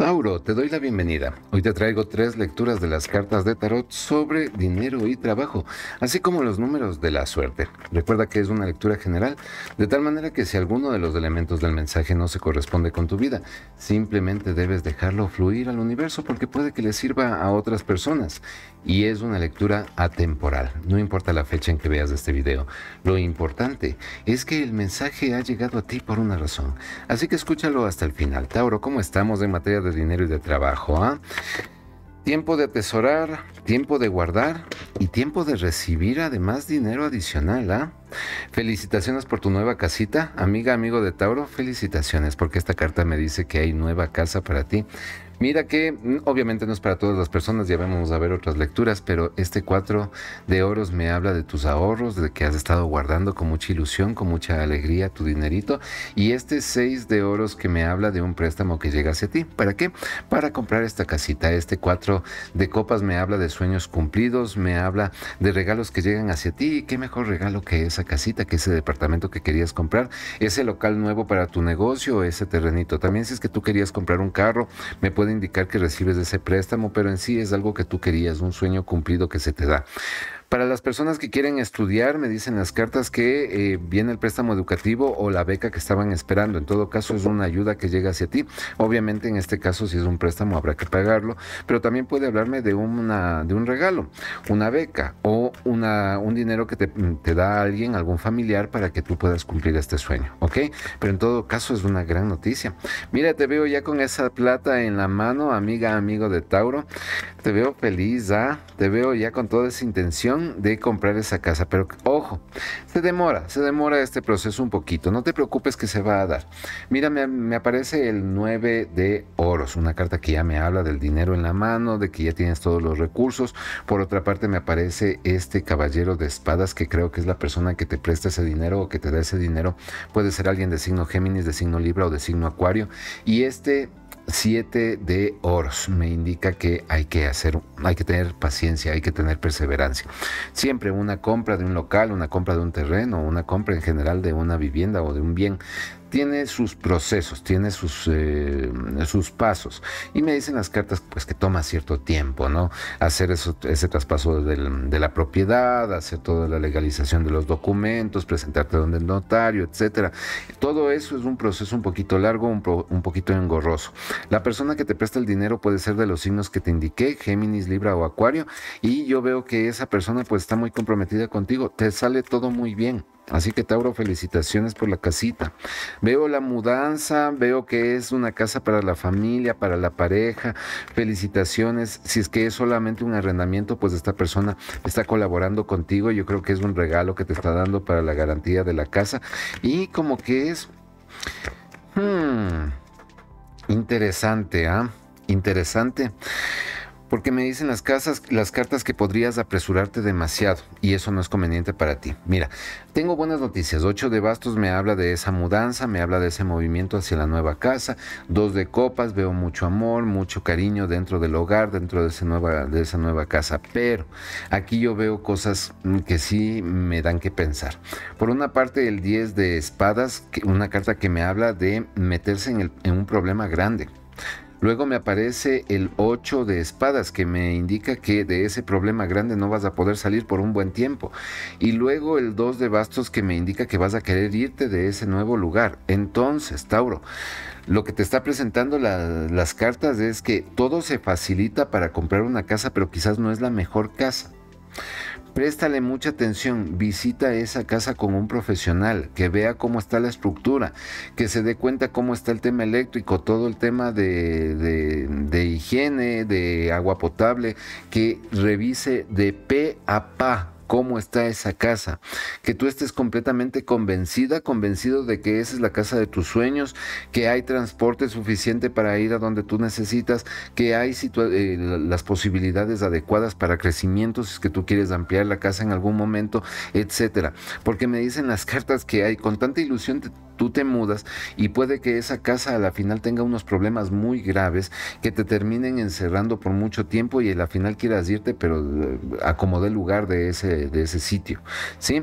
Tauro, te doy la bienvenida. Hoy te traigo tres lecturas de las cartas de tarot sobre dinero y trabajo, así como los números de la suerte. Recuerda que es una lectura general, de tal manera que si alguno de los elementos del mensaje no se corresponde con tu vida, simplemente debes dejarlo fluir al universo porque puede que le sirva a otras personas y es una lectura atemporal, no importa la fecha en que veas este video. Lo importante es que el mensaje ha llegado a ti por una razón, así que escúchalo hasta el final. Tauro, ¿cómo estamos en materia de dinero y de trabajo? Ah? Tiempo de atesorar, tiempo de guardar y tiempo de recibir además dinero adicional. Ah. Felicitaciones por tu nueva casita, amiga, amigo de Tauro, felicitaciones porque esta carta me dice que hay nueva casa para ti. Mira que mm, obviamente no es para todas las personas, ya vamos a ver otras lecturas, pero este 4 de oros me habla de tus ahorros, de que has estado guardando con mucha ilusión, con mucha alegría tu dinerito. Y este seis de oros que me habla de un préstamo que llega hacia ti. ¿Para qué? Para comprar esta casita. Este 4 de copas me habla de sueños cumplidos, me habla de regalos que llegan hacia ti. qué mejor regalo que esa casita, que ese departamento que querías comprar, ese local nuevo para tu negocio, ese terrenito. También si es que tú querías comprar un carro, me puedes indicar que recibes ese préstamo, pero en sí es algo que tú querías, un sueño cumplido que se te da. Para las personas que quieren estudiar, me dicen las cartas que eh, viene el préstamo educativo o la beca que estaban esperando. En todo caso, es una ayuda que llega hacia ti. Obviamente, en este caso, si es un préstamo, habrá que pagarlo, pero también puede hablarme de, una, de un regalo, una beca o una, un dinero que te, te da alguien, algún familiar, para que tú puedas cumplir este sueño, ¿ok? Pero en todo caso, es una gran noticia. Mira, te veo ya con esa plata en la mano, amiga, amigo de Tauro. Te veo feliz, ¿ah? Te veo ya con toda esa intención de comprar esa casa. Pero ojo, se demora, se demora este proceso un poquito. No te preocupes que se va a dar. Mira, me, me aparece el 9 de oros, una carta que ya me habla del dinero en la mano, de que ya tienes todos los recursos. Por otra parte, me aparece este caballero de espadas que creo que es la persona que te presta ese dinero o que te da ese dinero. Puede ser alguien de signo Géminis, de signo Libra o de signo Acuario. Y este 7 de oros me indica que hay que hacer, hay que tener paciencia, hay que tener perseverancia. Siempre una compra de un local, una compra de un terreno, una compra en general de una vivienda o de un bien tiene sus procesos, tiene sus, eh, sus pasos. Y me dicen las cartas pues, que toma cierto tiempo, ¿no? Hacer ese traspaso de la propiedad, hacer toda la legalización de los documentos, presentarte donde el notario, etcétera. Todo eso es un proceso un poquito largo, un, poquito engorroso. La persona que te presta el dinero puede ser de los signos que te indiqué, Géminis, Libra o Acuario, y yo veo que esa persona pues está muy comprometida contigo, te sale todo muy bien. Así que Tauro, felicitaciones por la casita. Veo la mudanza, veo que es una casa para la familia, para la pareja. Felicitaciones. Si es que es solamente un arrendamiento, pues esta persona está colaborando contigo. Yo creo que es un regalo que te está dando para la garantía de la casa. Y como que es... Hmm, interesante, ¿ah? Interesante. Porque me dicen las, las cartas que podrías apresurarte demasiado y eso no es conveniente para ti. Mira, tengo buenas noticias. 8 de bastos me habla de esa mudanza, me habla de ese movimiento hacia la nueva casa. 2 de copas, veo mucho amor, mucho cariño dentro del hogar, dentro de, esa nueva casa. Pero aquí yo veo cosas que sí me dan que pensar. Por una parte, el 10 de espadas, una carta que me habla de meterse en, en un problema grande Luego me aparece el 8 de espadas que me indica que de ese problema grande no vas a poder salir por un buen tiempo. Y luego el 2 de bastos que me indica que vas a querer irte de ese nuevo lugar. Entonces, Tauro, lo que te está presentando las cartas es que todo se facilita para comprar una casa, pero quizás no es la mejor casa. Préstale mucha atención, visita esa casa con un profesional, que vea cómo está la estructura, que se dé cuenta cómo está el tema eléctrico, todo el tema de, de, higiene, de agua potable, que revise de pe a pa cómo está esa casa, que tú estés completamente convencida, convencido de que esa es la casa de tus sueños, que hay transporte suficiente para ir a donde tú necesitas, que hay eh, las posibilidades adecuadas para crecimiento si es que tú quieres ampliar la casa en algún momento, etcétera. Porque me dicen las cartas que hay con tanta ilusión tú te mudas y puede que esa casa a la final tenga unos problemas muy graves que te terminen encerrando por mucho tiempo y a la final quieras irte, pero eh, acomodé el lugar de ese de, ese sitio. ¿sí?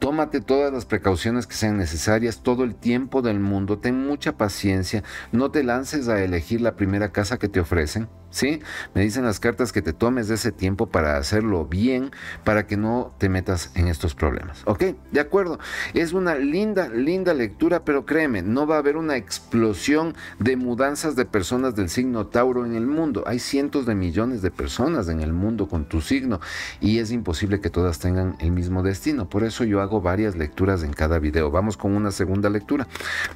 Tómate todas las precauciones que sean necesarias, todo el tiempo del mundo, ten mucha paciencia, no te lances a elegir la primera casa que te ofrecen. ¿sí? Me dicen las cartas que te tomes de ese tiempo para hacerlo bien, para que no te metas en estos problemas, ¿ok? De acuerdo, es una linda, linda lectura, pero créeme, no va a haber una explosión de mudanzas de personas del signo Tauro en el mundo. Hay cientos de millones de personas en el mundo con tu signo y es imposible que todas tengan el mismo destino. Por eso yo hago varias lecturas en cada video. Vamos con una segunda lectura.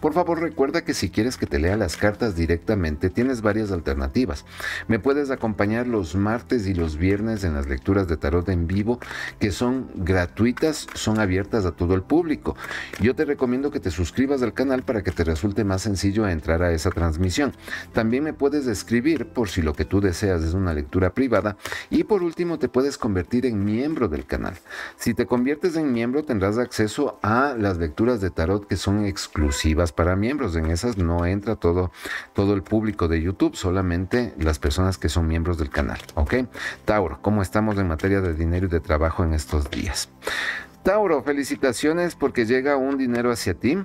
Por favor, recuerda que si quieres que te lea las cartas directamente, tienes varias alternativas. Me puedes acompañar los martes y los viernes en las lecturas de tarot en vivo, que son gratuitas, son abiertas a todo el público. Yo te recomiendo que te suscribas al canal para que te resulte más sencillo entrar a esa transmisión. También me puedes escribir por si lo que tú deseas es una lectura privada. Y por último, te puedes convertir en miembro del canal. Si te conviertes en miembro, tendrás acceso a las lecturas de tarot que son exclusivas para miembros. En esas no entra todo, todo el público de YouTube, solamente las personas que son miembros del canal, ¿ok? Tauro, ¿cómo estamos en materia de dinero y de trabajo en estos días? Tauro, felicitaciones porque llega un dinero hacia ti.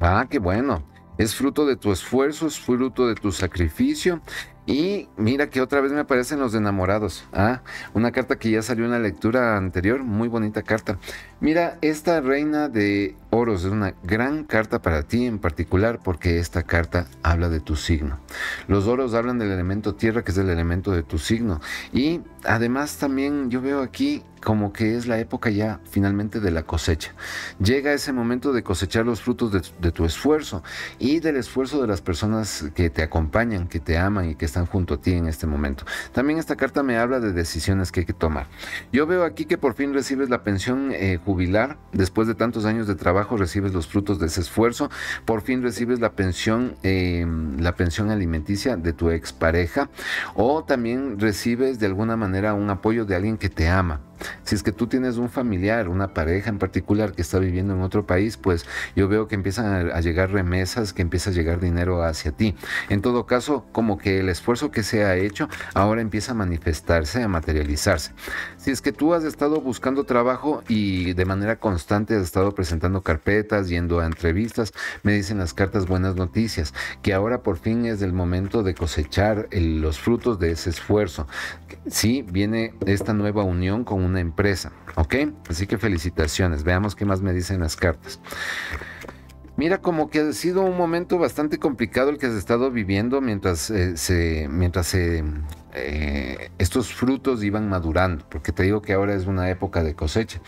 Ah, qué bueno. Es fruto de tu esfuerzo, es fruto de tu sacrificio, y mira que otra vez me aparecen los enamorados. Ah, una carta que ya salió en la lectura anterior, muy bonita carta. Mira, esta reina de oros es una gran carta para ti en particular porque esta carta habla de tu signo. Los oros hablan del elemento tierra que es el elemento de tu signo. Y además también yo veo aquí como que es la época ya finalmente de la cosecha. Llega ese momento de cosechar los frutos de, de tu esfuerzo y del esfuerzo de las personas que te acompañan, que te aman y que están junto a ti en este momento. También esta carta me habla de decisiones que hay que tomar. Yo veo aquí que por fin recibes la pensión eh, jubilar, después de tantos años de trabajo recibes los frutos de ese esfuerzo, por fin recibes la pensión, em, la pensión alimenticia de tu expareja o también recibes de alguna manera un apoyo de alguien que te ama. Si es que tú tienes un familiar, una pareja en particular que está viviendo en otro país, pues yo veo que empiezan a, llegar remesas, que empieza a llegar dinero hacia ti. En todo caso, como que el esfuerzo esfuerzo que se ha hecho ahora empieza a manifestarse, a materializarse. Si es que tú has estado buscando trabajo y de manera constante has estado presentando carpetas, yendo a entrevistas, me dicen las cartas buenas noticias, que ahora por fin es el momento de cosechar los frutos de ese esfuerzo. Sí, viene esta nueva unión con una empresa, ¿ok? Así que felicitaciones, veamos qué más me dicen las cartas. Mira, como que ha sido un momento bastante complicado el que has estado viviendo mientras eh, se mientras se eh, estos frutos iban madurando, porque te digo que ahora es una época de cosecha.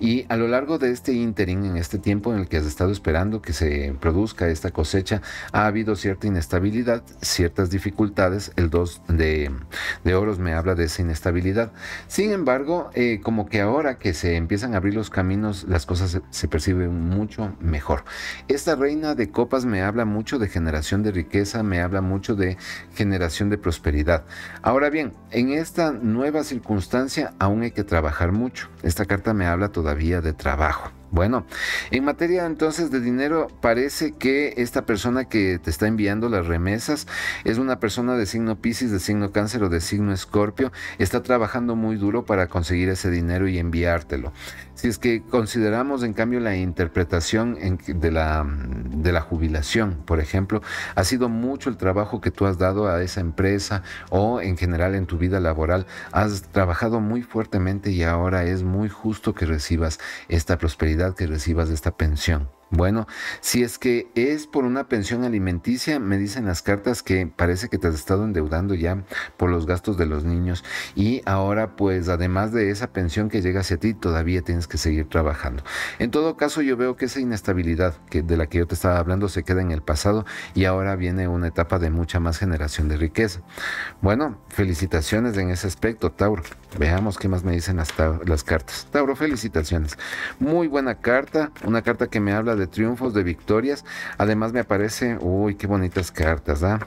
Y a lo largo de este ínterin, en este tiempo en el que has estado esperando que se produzca esta cosecha, ha habido cierta inestabilidad, ciertas dificultades. El 2 de, Oros me habla de esa inestabilidad. Sin embargo, eh, como que ahora que se empiezan a abrir los caminos, las cosas se, perciben mucho mejor. Esta reina de copas me habla mucho de generación de riqueza, me habla mucho de generación de prosperidad. Ahora bien, en esta nueva circunstancia aún hay que trabajar mucho. Esta carta me habla todavía de trabajo. Bueno, en materia entonces de dinero, parece que esta persona que te está enviando las remesas es una persona de signo Pisces, de signo Cáncer o de signo Escorpio. Está trabajando muy duro para conseguir ese dinero y enviártelo. Si es que consideramos en cambio la interpretación de, la, de la jubilación, por ejemplo, ha sido mucho el trabajo que tú has dado a esa empresa o en general en tu vida laboral. Has trabajado muy fuertemente y ahora es muy justo que recibas esta prosperidad que recibas de esta pensión. Bueno, si es que es por una pensión alimenticia, me dicen las cartas que parece que te has estado endeudando ya por los gastos de los niños y ahora pues además de esa pensión que llega hacia ti, todavía tienes que seguir trabajando. En todo caso, yo veo que esa inestabilidad que de la que yo te estaba hablando se queda en el pasado y ahora viene una etapa de mucha más generación de riqueza. Bueno, felicitaciones en ese aspecto, Tauro. Veamos qué más me dicen las, las cartas. Tauro, felicitaciones. Muy buena carta, una carta que me habla de de triunfos, de victorias. Además me aparece, uy, qué bonitas cartas, ¿ah?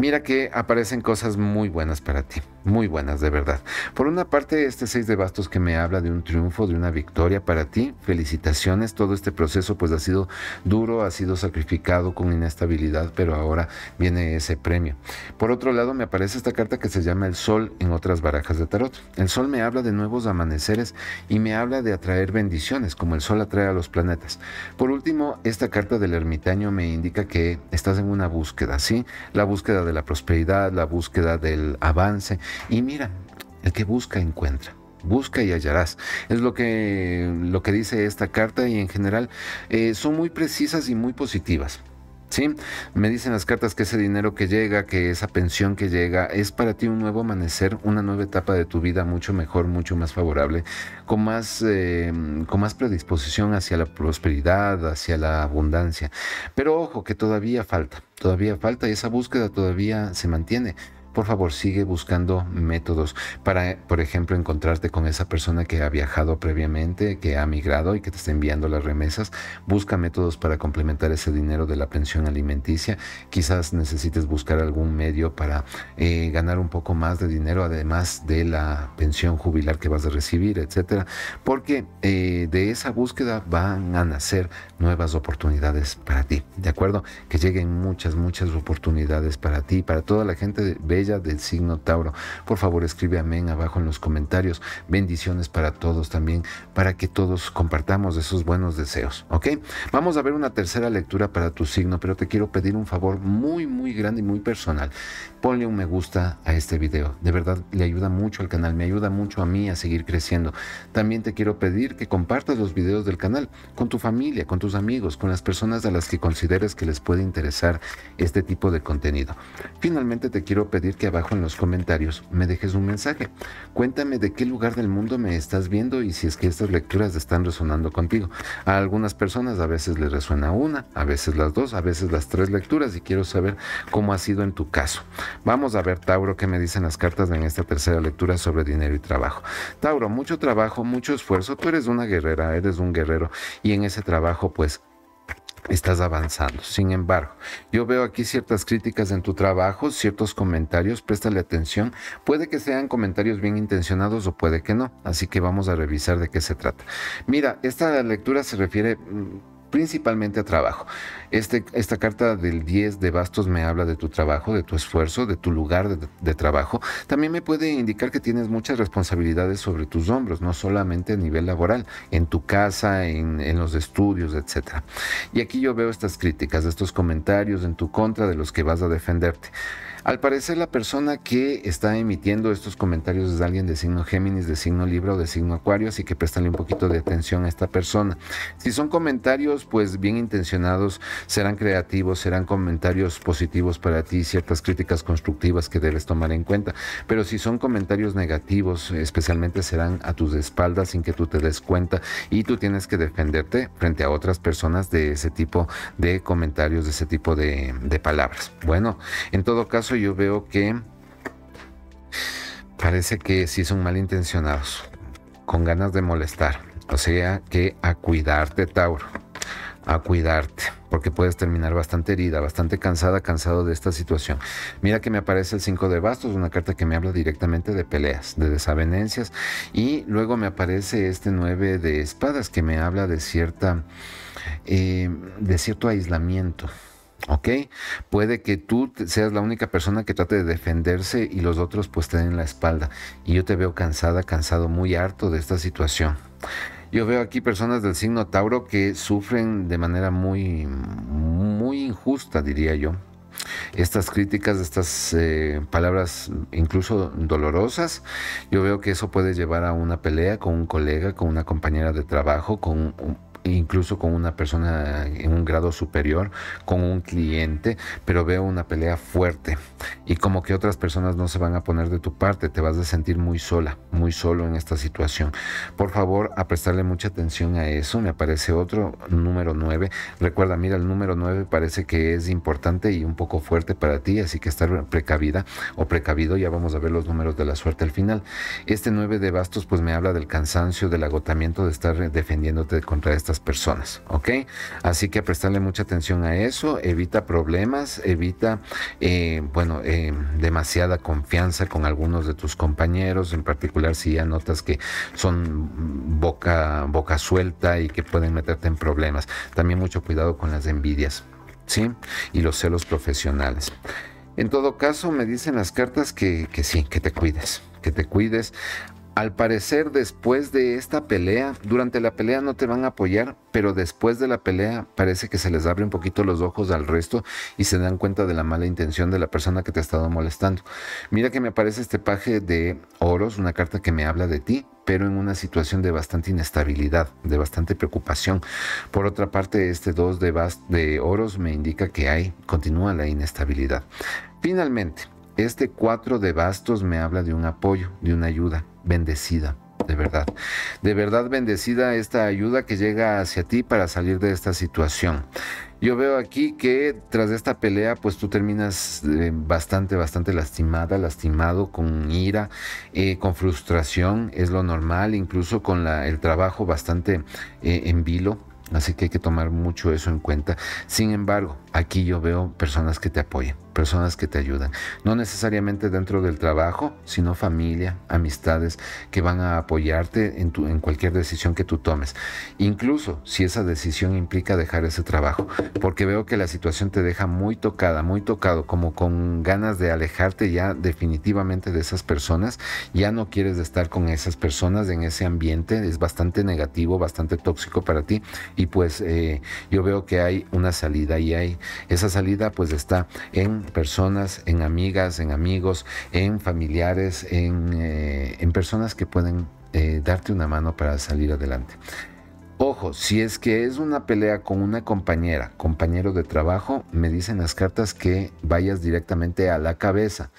mira que aparecen cosas muy buenas para ti, muy buenas de verdad. Por una parte, este 6 de bastos que me habla de un triunfo, de una victoria para ti, felicitaciones, todo este proceso pues ha sido duro, ha sido sacrificado con inestabilidad, pero ahora viene ese premio. Por otro lado, me aparece esta carta que se llama el sol en otras barajas de tarot. El sol me habla de nuevos amaneceres y me habla de atraer bendiciones, como el sol atrae a los planetas. Por último, esta carta del ermitaño me indica que estás en una búsqueda, ¿sí? La búsqueda de la prosperidad, la búsqueda del avance. Y mira, el que busca encuentra. Busca y hallarás. Es lo que, lo que dice esta carta y en general eh, son muy precisas y muy positivas. ¿sí? Me dicen las cartas que ese dinero que llega, que esa pensión que llega, es para ti un nuevo amanecer, una nueva etapa de tu vida mucho mejor, mucho más favorable, con más, eh, con más predisposición hacia la prosperidad, hacia la abundancia. Pero ojo, que todavía falta, todavía falta y esa búsqueda todavía se mantiene por favor sigue buscando métodos para, por ejemplo, encontrarte con esa persona que ha viajado previamente, que ha migrado y que te está enviando las remesas. Busca métodos para complementar ese dinero de la pensión alimenticia. Quizás necesites buscar algún medio para eh, ganar un poco más de dinero, además de la pensión jubilar que vas a recibir, etcétera. Porque eh, de esa búsqueda van a nacer nuevas oportunidades para ti, ¿de acuerdo? Que lleguen muchas, muchas oportunidades para ti, para toda la gente ella del signo Tauro. Por favor, escribe amén abajo en los comentarios. Bendiciones para todos también, para que todos compartamos esos buenos deseos, ¿ok? Vamos a ver una tercera lectura para tu signo, pero te quiero pedir un favor muy, muy grande y muy personal. Ponle un me gusta a este video. De verdad, le ayuda mucho al canal, me ayuda mucho a mí a seguir creciendo. También te quiero pedir que compartas los videos del canal con tu familia, con tus amigos, con las personas a las que consideres que les puede interesar este tipo de contenido. Finalmente, te quiero pedir que abajo en los comentarios me dejes un mensaje. Cuéntame de qué lugar del mundo me estás viendo y si es que estas lecturas están resonando contigo. A algunas personas a veces les resuena una, a veces las dos, a veces las tres lecturas y quiero saber cómo ha sido en tu caso. Vamos a ver, Tauro, qué me dicen las cartas en esta tercera lectura sobre dinero y trabajo. Tauro, mucho trabajo, mucho esfuerzo. Tú eres una guerrera, eres un guerrero y en ese trabajo pues estás avanzando. Sin embargo, yo veo aquí ciertas críticas en tu trabajo, ciertos comentarios, préstale atención. Puede que sean comentarios bien intencionados o puede que no, así que vamos a revisar de qué se trata. Mira, esta lectura se refiere mm, principalmente a trabajo. Este, esta carta del 10 de bastos me habla de tu trabajo, de tu esfuerzo, de tu lugar de, trabajo. También me puede indicar que tienes muchas responsabilidades sobre tus hombros, no solamente a nivel laboral, en tu casa, en, en los estudios, etc. Y aquí yo veo estas críticas, estos comentarios en tu contra de los que vas a defenderte. Al parecer la persona que está emitiendo estos comentarios es alguien de signo Géminis, de signo Libra o de signo Acuario, así que préstale un poquito de atención a esta persona. Si son comentarios pues bien intencionados, serán creativos, serán comentarios positivos para ti, ciertas críticas constructivas que debes tomar en cuenta, pero si son comentarios negativos, especialmente serán a tus espaldas sin que tú te des cuenta y tú tienes que defenderte frente a otras personas de ese tipo de comentarios, de ese tipo de, de palabras. Bueno, en todo caso, yo veo que parece que sí son malintencionados, con ganas de molestar. O sea que a cuidarte, Tauro, a cuidarte, porque puedes terminar bastante herida, bastante cansada, cansado de esta situación. Mira que me aparece el 5 de bastos, una carta que me habla directamente de peleas, de desavenencias, y luego me aparece este 9 de espadas que me habla de cierta, eh, de cierto aislamiento ¿Ok? Puede que tú seas la única persona que trate de defenderse y los otros pues te den la espalda. Y yo te veo cansada, cansado, muy harto de esta situación. Yo veo aquí personas del signo Tauro que sufren de manera muy, muy injusta, diría yo. Estas críticas, estas eh, palabras incluso dolorosas, yo veo que eso puede llevar a una pelea con un colega, con una compañera de trabajo, con un incluso con una persona en un grado superior, con un cliente, pero veo una pelea fuerte y como que otras personas no se van a poner de tu parte, te vas a sentir muy sola, muy solo en esta situación. Por favor, a prestarle mucha atención a eso, me aparece otro número 9. Recuerda, mira, el número 9 parece que es importante y un poco fuerte para ti, así que estar precavida o precavido, ya vamos a ver los números de la suerte al final. Este 9 de bastos pues me habla del cansancio, del agotamiento de estar defendiéndote contra esta personas, ¿ok? Así que prestarle mucha atención a eso, evita problemas, evita, eh, bueno, eh, demasiada confianza con algunos de tus compañeros, en particular si ya notas que son boca, boca suelta y que pueden meterte en problemas. También mucho cuidado con las envidias, ¿sí? Y los celos profesionales. En todo caso, me dicen las cartas que, que sí, que te cuides, que te cuides. Al parecer después de esta pelea, durante la pelea no te van a apoyar, pero después de la pelea parece que se les abre un poquito los ojos al resto y se dan cuenta de la mala intención de la persona que te ha estado molestando. Mira que me aparece este paje de oros, una carta que me habla de ti, pero en una situación de bastante inestabilidad, de bastante preocupación. Por otra parte, este 2 de, de oros me indica que hay, continúa la inestabilidad. Finalmente, este cuatro de bastos me habla de un apoyo, de una ayuda bendecida, de verdad. De verdad bendecida esta ayuda que llega hacia ti para salir de esta situación. Yo veo aquí que tras esta pelea, pues tú terminas eh, bastante, bastante lastimada, lastimado, con ira, eh, con frustración, es lo normal, incluso con el trabajo bastante eh, en vilo, Así que hay que tomar mucho eso en cuenta. Sin embargo, aquí yo veo personas que te apoyan personas que te ayudan. No necesariamente dentro del trabajo, sino familia, amistades que van a apoyarte en, tu, en cualquier decisión que tú tomes. Incluso si esa decisión implica dejar ese trabajo. Porque veo que la situación te deja muy tocada, muy tocado, como con ganas de alejarte ya definitivamente de esas personas. Ya no quieres estar con esas personas en ese ambiente. Es bastante negativo, bastante tóxico para ti. Y pues eh, yo veo que hay una salida y hay esa salida pues está en personas, en amigas, en amigos, en familiares, en, eh, personas que pueden eh, darte una mano para salir adelante. Ojo, si es que es una pelea con una compañera, compañero de trabajo, me dicen las cartas que vayas directamente a la cabeza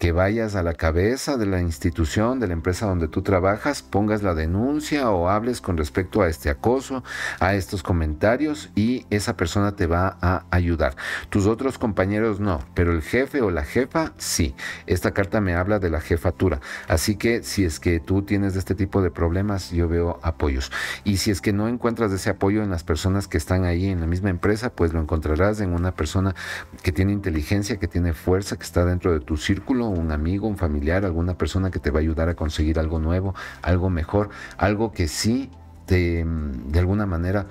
que vayas a la cabeza de la institución, de la empresa donde tú trabajas, pongas la denuncia o hables con respecto a este acoso, a estos comentarios y esa persona te va a ayudar. Tus otros compañeros no, pero el jefe o la jefa sí. Esta carta me habla de la jefatura. Así que si es que tú tienes este tipo de problemas, yo veo apoyos. Y si es que no encuentras ese apoyo en las personas que están ahí en la misma empresa, pues lo encontrarás en una persona que tiene inteligencia, que tiene fuerza, que está dentro de tu círculo un amigo, un familiar, alguna persona que te va a ayudar a conseguir algo nuevo, algo mejor, algo que sí mm, de alguna manera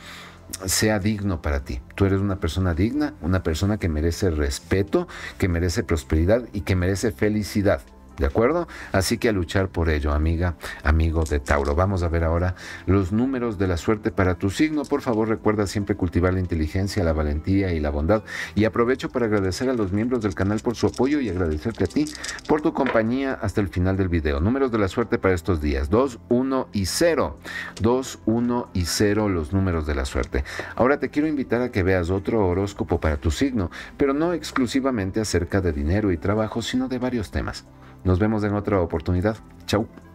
sea digno para ti. Tú eres una persona digna, una persona que merece respeto, que merece prosperidad y que merece felicidad. ¿De acuerdo? Así que a luchar por ello, amiga, amigo de Tauro. Vamos a ver ahora los números de la suerte para tu signo. Por favor, recuerda siempre cultivar la inteligencia, la valentía y la bondad. Y aprovecho para agradecer a los miembros del canal por su apoyo y agradecerte a ti por tu compañía hasta el final del video. Números de la suerte para estos días. 2, 1 y 0. 2, 1 y 0 los números de la suerte. Ahora te quiero invitar a que veas otro horóscopo para tu signo, pero no exclusivamente acerca de dinero y trabajo, sino de varios temas. Nos vemos en otra oportunidad. Chau.